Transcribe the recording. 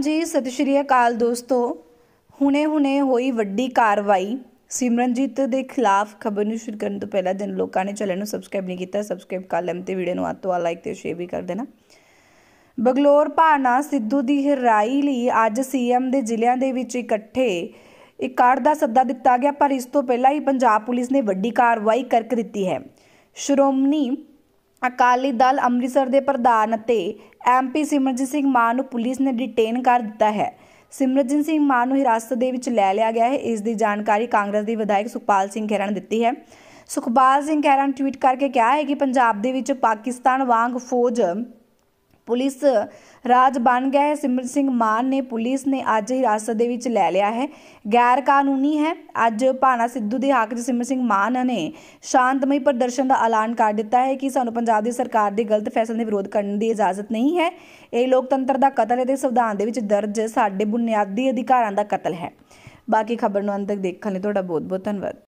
ਜੀ ਸਤਿ ਸ਼੍ਰੀ ਅਕਾਲ ਦੋਸਤੋ ਹੁਣੇ-ਹੁਣੇ ਹੋਈ ਵੱਡੀ ਕਾਰਵਾਈ ਸਿਮਰਨਜੀਤ ਦੇ ਖਿਲਾਫ ਖਬਰ ਨੂੰ ਸ਼ੁਰੂ ਕਰਨ ਤੋਂ ਪਹਿਲਾਂ ਜਿਨ ਲੋਕਾਂ ਨੇ ਚੈਨਲ ਨੂੰ ਸਬਸਕ੍ਰਾਈਬ ਨਹੀਂ ਕੀਤਾ ਸਬਸਕ੍ਰਾਈਬ ਕਰ ਲੈਣ ਤੇ ਵੀਡੀਓ ਨੂੰ ਆਤੋ ਆ ਲਾਈਕ ਤੇ ਸ਼ੇਅਰ ਵੀ ਕਰ ਦੇਣਾ ਬਗਲੌਰ ਭਾਨਾ ਸਿੱਧੂ ਦੀ ਹਰਾਈ ਲਈ ਅੱਜ ਸੀਐਮ ਦੇ ਜ਼ਿਲ੍ਹਿਆਂ ਦੇ ਵਿੱਚ ਇਕੱਠੇ ਇਕਾੜ ਦਾ ਸੱਦਾ ਦਿੱਤਾ ਗਿਆ ਪਰ ਇਸ ਤੋਂ ਪਹਿਲਾਂ ਹੀ ਪੰਜਾਬ ਪੁਲਿਸ ਨੇ ਵੱਡੀ ਕਾਰਵਾਈ ਕਰਕ ਦਿੱਤੀ ਹੈ ਸ਼੍ਰੋਮਣੀ ਅਕਾਲੀ ਦਲ ਅੰਮ੍ਰਿਤਸਰ ਦੇ ਪ੍ਰਧਾਨ ਅਤੇ ਐਮਪੀ ਸਿਮਰਜੀਤ ਸਿੰਘ ਮਾਨ ਨੂੰ ਪੁਲਿਸ ਨੇ ਡਿਟੇਨ ਕਰ ਦਿੱਤਾ ਹੈ ਸਿਮਰਜੀਤ ਸਿੰਘ ਮਾਨ ਨੂੰ ਹਿਰਾਸਤ ਦੇ ਵਿੱਚ ਲੈ ਲਿਆ ਗਿਆ ਹੈ ਇਸ ਦੀ ਜਾਣਕਾਰੀ ਕਾਂਗਰਸ ਦੇ ਵਿਧਾਇਕ ਸੁਖਪਾਲ ਸਿੰਘ ਖਹਿਰਾ ਨੇ ਦਿੱਤੀ ਹੈ ਸੁਖਪਾਲ ਸਿੰਘ ਖਹਿਰਾ ਟਵੀਟ ਕਰਕੇ ਕਿਹਾ ਹੈ ਕਿ ਪੰਜਾਬ ਦੇ ਵਿੱਚ ਪਾਕਿਸਤਾਨ ਵਾਂਗ ਫੌਜ ਪੁਲਿਸ ਰਾਜ ਬਣ ਗਿਆ ਹੈ ਸਿਮਰਨ ਸਿੰਘ ਮਾਨ ਨੇ ਪੁਲਿਸ ਨੇ ਅੱਜ ਹਿਰਾਸਤ ਦੇ ਵਿੱਚ ਲੈ ਲਿਆ ਹੈ ਗੈਰ ਕਾਨੂੰਨੀ ਹੈ ਅੱਜ ਭਾਣਾ ਸਿੱਧੂ ਦੇ ਹੱਕ 'ਚ ਸਿਮਰਨ ਸਿੰਘ ਮਾਨ ਨੇ ਸ਼ਾਂਤਮਈ ਪ੍ਰਦਰਸ਼ਨ ਦਾ ਐਲਾਨ ਕਰ ਦਿੱਤਾ ਹੈ ਕਿ ਸਾਨੂੰ ਪੰਜਾਬ ਦੀ ਸਰਕਾਰ ਦੇ ਗਲਤ ਫੈਸਲੇ ਦੇ ਵਿਰੋਧ ਕਰਨ ਦੀ ਇਜਾਜ਼ਤ ਨਹੀਂ ਹੈ ਇਹ ਲੋਕਤੰਤਰ ਦਾ ਕਤਲ ਹੈ ਤੇ ਸੰਵਿਧਾਨ ਦੇ ਵਿੱਚ ਦਰਜ ਸਾਡੇ ਬੁਨਿਆਦੀ ਅਧਿਕਾਰਾਂ ਦਾ ਕਤਲ ਹੈ ਬਾਕੀ ਖਬਰ ਨੂੰ ਅੰਤ ਤੱਕ ਦੇਖਣ ਲਈ ਤੁਹਾਡਾ ਬਹੁਤ ਬਹੁਤ ਧੰਨਵਾਦ